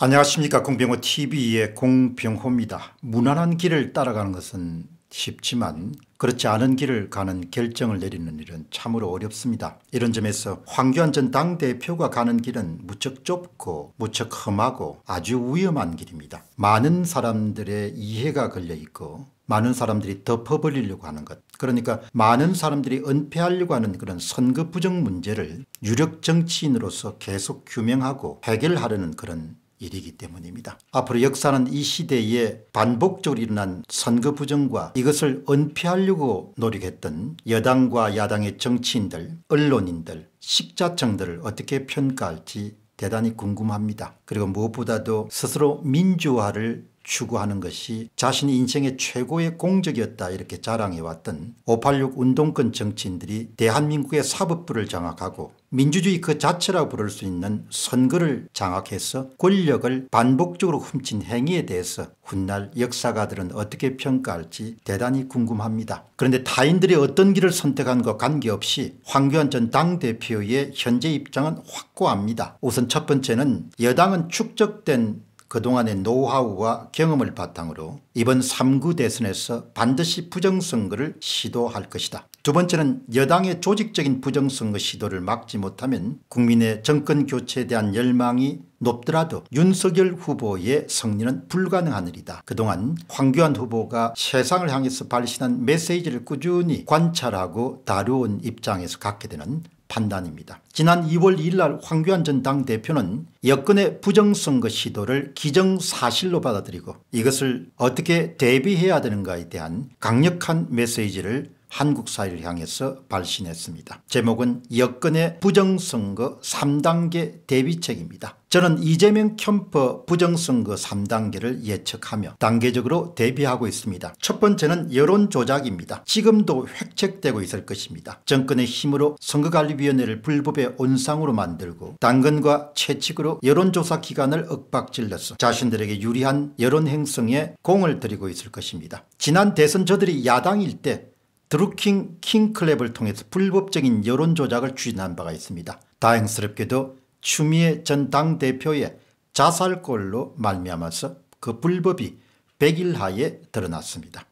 안녕하십니까 공병호TV의 공병호입니다. 무난한 길을 따라가는 것은 쉽지만 그렇지 않은 길을 가는 결정을 내리는 일은 참으로 어렵습니다. 이런 점에서 황교안 전 당대표가 가는 길은 무척 좁고 무척 험하고 아주 위험한 길입니다. 많은 사람들의 이해가 걸려 있고 많은 사람들이 덮어버리려고 하는 것 그러니까 많은 사람들이 은폐하려고 하는 그런 선거 부정 문제를 유력 정치인으로서 계속 규명하고 해결하려는 그런 일이기 때문입니다. 앞으로 역사는 이 시대에 반복적으로 일어난 선거 부정과 이것을 은폐하려고 노력했던 여당과 야당의 정치인들 언론인들 식자층들을 어떻게 평가할지 대단히 궁금합니다. 그리고 무엇보다도 스스로 민주화를 추구하는 것이 자신의 인생의 최고의 공적이었다 이렇게 자랑해왔던 586 운동권 정치인들이 대한민국의 사법부를 장악하고 민주주의 그 자체라고 부를 수 있는 선거를 장악해서 권력을 반복적으로 훔친 행위에 대해서 훗날 역사가들은 어떻게 평가할지 대단히 궁금합니다. 그런데 타인들이 어떤 길을 선택한것 관계없이 황교안 전 당대표의 현재 입장은 확고합니다. 우선 첫 번째는 여당은 축적된 그동안의 노하우와 경험을 바탕으로 이번 3구 대선에서 반드시 부정선거를 시도할 것이다. 두 번째는 여당의 조직적인 부정선거 시도를 막지 못하면 국민의 정권 교체에 대한 열망이 높더라도 윤석열 후보의 승리는 불가능하느리다. 그동안 황교안 후보가 세상을 향해서 발신한 메시지를 꾸준히 관찰하고 다루온 입장에서 갖게 되는 판단입니다. 지난 2월 2일 날 황교안 전 당대표는 여권의 부정선거 시도를 기정사실로 받아들이고 이것을 어떻게 대비해야 되는가에 대한 강력한 메시지를 한국 사회를 향해서 발신했습니다. 제목은 여건의 부정선거 3단계 대비책입니다. 저는 이재명 캠퍼 부정선거 3단계를 예측하며 단계적으로 대비하고 있습니다. 첫 번째는 여론조작입니다. 지금도 획책되고 있을 것입니다. 정권의 힘으로 선거관리위원회를 불법의 온상으로 만들고 당근과 채찍으로 여론조사 기관을 억박질러서 자신들에게 유리한 여론 행성에 공을 들이고 있을 것입니다. 지난 대선 저들이 야당일 때 드루킹 킹클랩을 통해서 불법적인 여론조작을 추진한 바가 있습니다. 다행스럽게도 추미애 전 당대표의 자살골로 말미암아서 그 불법이 100일 하에 드러났습니다.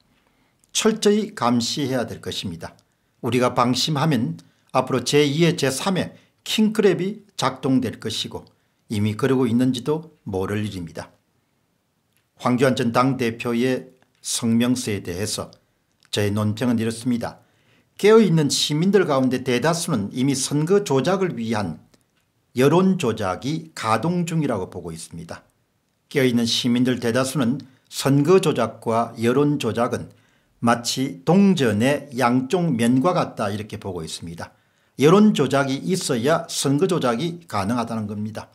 철저히 감시해야 될 것입니다. 우리가 방심하면 앞으로 제2의 제3의 킹크랩이 작동될 것이고 이미 그러고 있는지도 모를 일입니다. 황교안 전 당대표의 성명서에 대해서 저의 논평은 이렇습니다. 깨어있는 시민들 가운데 대다수는 이미 선거 조작을 위한 여론 조작이 가동 중이라고 보고 있습니다. 깨어있는 시민들 대다수는 선거 조작과 여론 조작은 마치 동전의 양쪽 면과 같다 이렇게 보고 있습니다. 여론 조작이 있어야 선거 조작이 가능하다는 겁니다.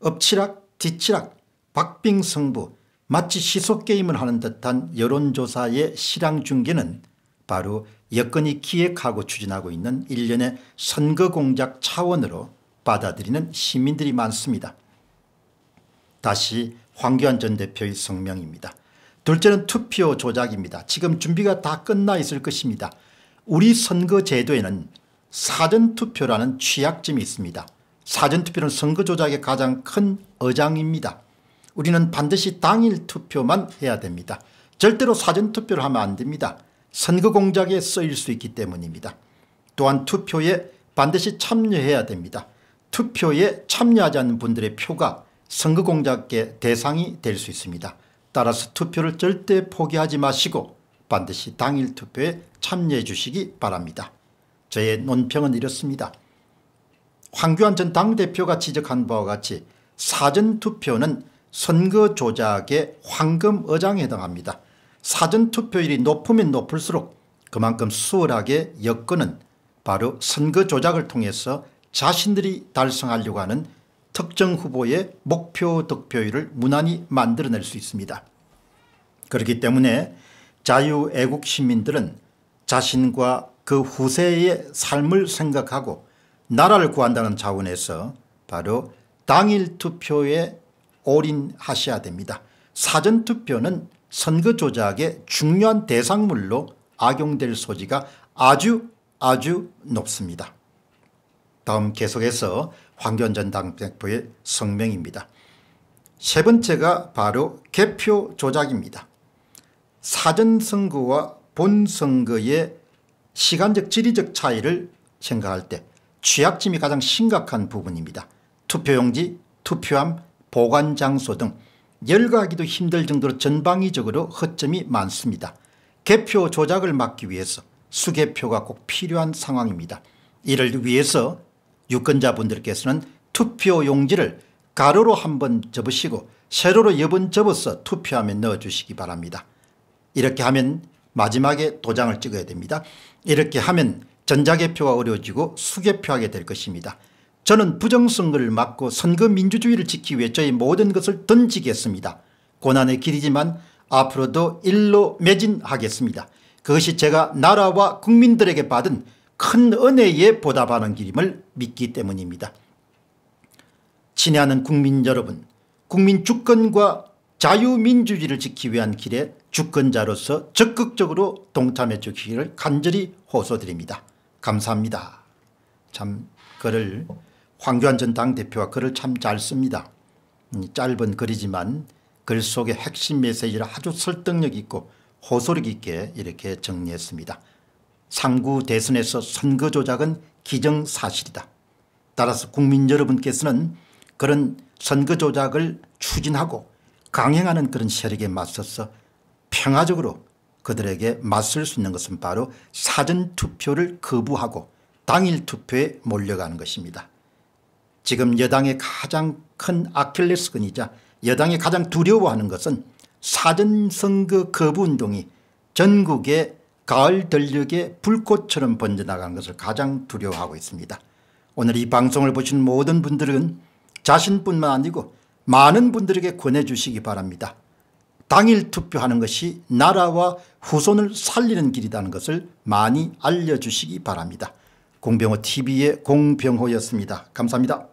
엎치락 뒤치락 박빙승부 마치 시속게임을 하는 듯한 여론조사의 실황중계는 바로 여건이 기획하고 추진하고 있는 일련의 선거공작 차원으로 받아들이는 시민들이 많습니다. 다시 황교안 전 대표의 성명입니다. 둘째는 투표 조작입니다. 지금 준비가 다 끝나 있을 것입니다. 우리 선거제도에는 사전투표라는 취약점이 있습니다. 사전투표는 선거조작의 가장 큰 어장입니다. 우리는 반드시 당일 투표만 해야 됩니다. 절대로 사전투표를 하면 안 됩니다. 선거 공작에 쓰일 수 있기 때문입니다. 또한 투표에 반드시 참여해야 됩니다. 투표에 참여하지 않는 분들의 표가 선거 공작의 대상이 될 수 있습니다. 따라서 투표를 절대 포기하지 마시고 반드시 당일 투표에 참여해 주시기 바랍니다. 저의 논평은 이렇습니다. 황교안 전 당대표가 지적한 바와 같이 사전투표는 선거 조작의 황금 어장에 해당합니다. 사전투표율이 높으면 높을수록 그만큼 수월하게 여건은 바로 선거 조작을 통해서 자신들이 달성하려고 하는 특정 후보의 목표 득표율을 무난히 만들어낼 수 있습니다. 그렇기 때문에 자유애국 시민들은 자신과 그 후세의 삶을 생각하고 나라를 구한다는 차원에서 바로 당일 투표에 올인하셔야 됩니다. 사전투표는 선거 조작의 중요한 대상물로 악용될 소지가 아주 아주 높습니다. 다음 계속해서 황교안 당대표의 성명입니다. 세 번째가 바로 개표 조작입니다. 사전선거와 본선거의 시간적 지리적 차이를 생각할 때 취약점이 가장 심각한 부분입니다. 투표용지, 투표함, 보관 장소 등 열거하기도 힘들 정도로 전방위적으로 허점이 많습니다. 개표 조작을 막기 위해서 수개표가 꼭 필요한 상황입니다. 이를 위해서 유권자분들께서는 투표 용지를 가로로 한번 접으시고 세로로 여번 접어서 투표함에 넣어주시기 바랍니다. 이렇게 하면 마지막에 도장을 찍어야 됩니다. 이렇게 하면 전자개표가 어려워지고 수개표하게 될 것입니다. 저는 부정선거를 막고 선거 민주주의를 지키기 위해 저의 모든 것을 던지겠습니다. 고난의 길이지만 앞으로도 일로 매진하겠습니다. 그것이 제가 나라와 국민들에게 받은 큰 은혜에 보답하는 길임을 믿기 때문입니다. 친애하는 국민 여러분 국민 주권과 자유민주주의를 지키기 위한 길에 주권자로서 적극적으로 동참해 주시기를 간절히 호소드립니다. 감사합니다. 참 그를 황교안 전 당대표와 글을 참 잘 씁니다. 음, 짧은 글이지만 글 속의 핵심 메시지를 아주 설득력 있고 호소력 있게 이렇게 정리했습니다. 상구 대선에서 선거 조작은 기정사실이다. 따라서 국민 여러분께서는 그런 선거 조작을 추진하고 강행하는 그런 세력에 맞서서 평화적으로 그들에게 맞설 수 있는 것은 바로 사전투표를 거부하고 당일 투표에 몰려가는 것입니다. 지금 여당의 가장 큰 아킬레스건이자 여당이 가장 두려워하는 것은 사전선거 거부운동이 전국의 가을 들녘에 불꽃처럼 번져나간 것을 가장 두려워하고 있습니다. 오늘 이 방송을 보신 모든 분들은 자신뿐만 아니고 많은 분들에게 권해주시기 바랍니다. 당일 투표하는 것이 나라와 후손을 살리는 길이라는 것을 많이 알려주시기 바랍니다. 공병호TV의 공병호였습니다. 감사합니다.